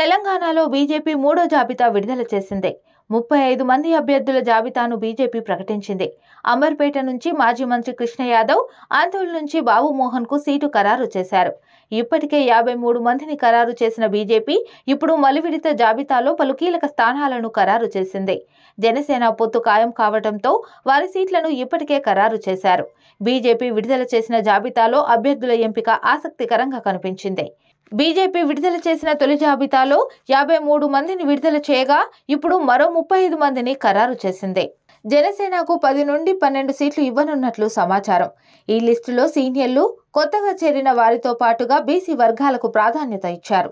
తెలంగాణలో బీజేపీ మూడో జాబితా విడుదల చేసింది ముప్పై ఐదు మంది అభ్యర్థుల జాబితాను బీజేపీ ప్రకటించింది అమర్పేట నుంచి మాజీ మంత్రి కృష్ణ యాదవ్ ఆందోళన నుంచి బాబు మోహన్ కు సీటు ఖరారు చేశారు ఇప్పటికే యాభై మూడు మందిని ఖరారు చేసిన బీజేపీ ఇప్పుడు మలివిడిత జాబితాలో పలు కీలక స్థానాలను ఖరారు చేసింది జనసేన పొత్తు ఖాయం కావడంతో వారి సీట్లను ఇప్పటికే ఖరారు చేశారు బీజేపీ విడుదల చేసిన జాబితాలో అభ్యర్థుల ఎంపిక ఆసక్తికరంగా కనిపించింది బీజేపీ విడుదల చేసిన తొలి జాబితాలో యాభై మూడు మందిని విడుదల చేయగా ఇప్పుడు మరో ముప్పై ఐదు మందిని ఖరారు చేసింది జనసేనకు పది నుండి పన్నెండు సీట్లు ఇవ్వనున్నట్లు సమాచారం ఈ లిస్టులో సీనియర్లు కొత్తగా చేరిన వారితో పాటుగా బీసీ వర్గాలకు ప్రాధాన్యత ఇచ్చారు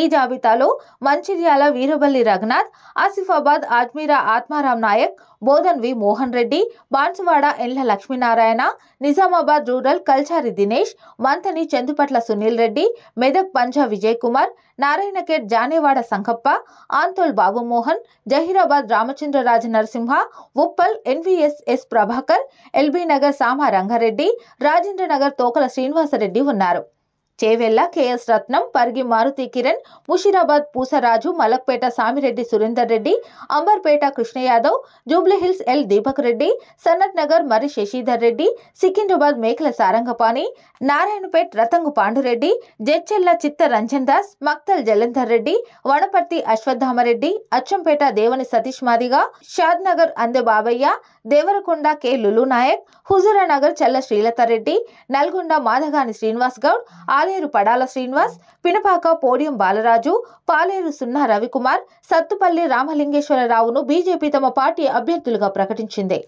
ఈ జాబితాలో మంచిర్యాల వీరబల్లి రఘునాథ్ ఆసిఫాబాద్ ఆజ్మీరా ఆత్మారాం నాయక్ బోధన్ వి మోహన్ రెడ్డి బాన్సువాడ ఎండ్ల లక్ష్మీనారాయణ నిజామాబాద్ రూరల్ కల్చారి దినేష్ మంతని చందుపట్ల సునీల్ రెడ్డి మెదక్ పంజా విజయ్ కుమార్ నారాయణఖేడ్ జానేవాడ సంకప్ప ఆంతోల్ బాబుమోహన్ జహీరాబాద్ రామచంద్రరాజ నరసింహ ఉప్పల్ ఎస్ ప్రభాకర్ ఎల్బీనగర్ సామా రంగారెడ్డి రాజేంద్రనగర్ తోకల శ్రీనివాసరెడ్డి ఉన్నారు చేవెల్ల కెఎస్ రత్నం పర్గి మారుతి కిరణ్ ముషీరాబాద్ పూసరాజు మలక్పేట సామిరెడ్డి సురేందర్ రెడ్డి అంబర్పేట కృష్ణ యాదవ్ జూబ్లీహిల్స్ ఎల్ దీపక్ రెడ్డి సన్నత్ నగర్ మరి శశిధర్ రెడ్డి సికింద్రాబాద్ మేకల సారంగపాణి నారాయణపేట్ రతంగు పాండురెడ్డి జడ్చెల్ల చిత్త రంజన్ దాస్ మక్తల్ జలంధర్ రెడ్డి వనపర్తి అశ్వత్థామరెడ్డి అచ్చంపేట దేవని సతీష్ మాదిగ షాద్ నగర్ అందె బాబయ్య దేవరకొండ కె లులు నాయక్ హుజూరానగర్ చల్ల శ్రీలతారెడ్డి నల్గొండ మాధగాని శ్రీనివాస్ గౌడ్ పాలేరు పడాల శ్రీనివాస్ పినపాక పోడియం బాలరాజు పాలేరు సున్నా రవికుమార్ సత్తుపల్లి రామలింగేశ్వరరావును బీజేపీ తమ పార్టీ అభ్యర్థులుగా ప్రకటించింది